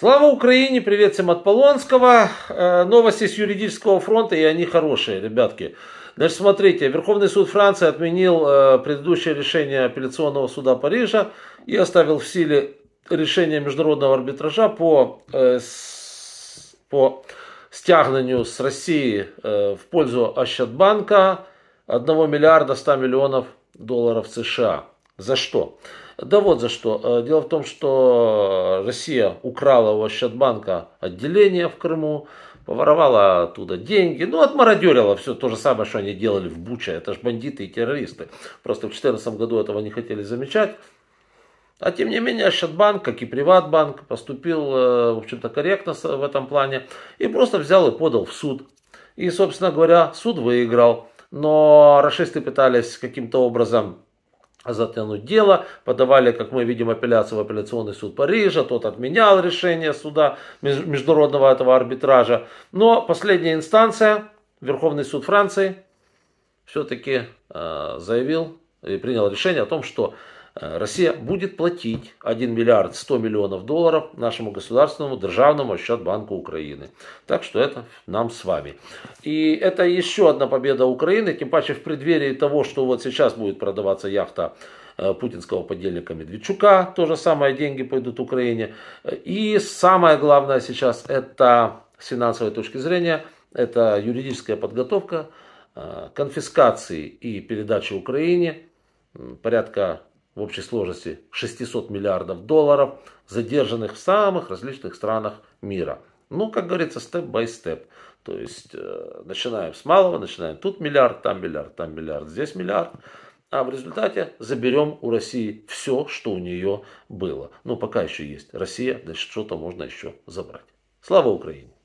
Слава Украине, привет всем от Полонского. Э, новости с юридического фронта, и они хорошие, ребятки. Значит, смотрите, Верховный суд Франции отменил э, предыдущее решение апелляционного суда Парижа и оставил в силе решение международного арбитража по, э, по стягнению с России в пользу Ощадбанка 1 миллиарда 100 миллионов долларов США. За что? Да вот за что. Э, дело в том, что Россия украла у Ощадбанка отделение в Крыму, поворовала оттуда деньги, ну, отмародерила все то же самое, что они делали в Буче. Это же бандиты и террористы. Просто в 2014 году этого не хотели замечать. А тем не менее, Ощадбанк, как и Приватбанк, поступил, э, в общем-то, корректно в этом плане. И просто взял и подал в суд. И, собственно говоря, суд выиграл. Но расисты пытались каким-то образом затянуть дело, подавали, как мы видим, апелляцию в апелляционный суд Парижа, тот отменял решение суда международного этого арбитража. Но последняя инстанция, Верховный суд Франции, все-таки э, заявил и принял решение о том, что Э, Россия будет платить 1 миллиард 100 миллионов долларов нашему государственному державному счет-банку Украины. Так что это нам с вами. И это еще одна победа Украины, тем паче в преддверии того, что вот сейчас будет продаваться яхта э, путинского подельника Медведчука, то же самое, деньги пойдут Украине. И самое главное сейчас это с финансовой точки зрения, это юридическая подготовка э, конфискации и передачи Украине порядка в общей сложности 600 миллиардов долларов, задержанных в самых различных странах мира. Ну, как говорится, степ-бай-степ. То есть, э, начинаем с малого, начинаем тут миллиард, там миллиард, там миллиард, здесь миллиард. А в результате заберем у России все, что у нее было. Ну, пока еще есть Россия, значит, что-то можно еще забрать. Слава Украине!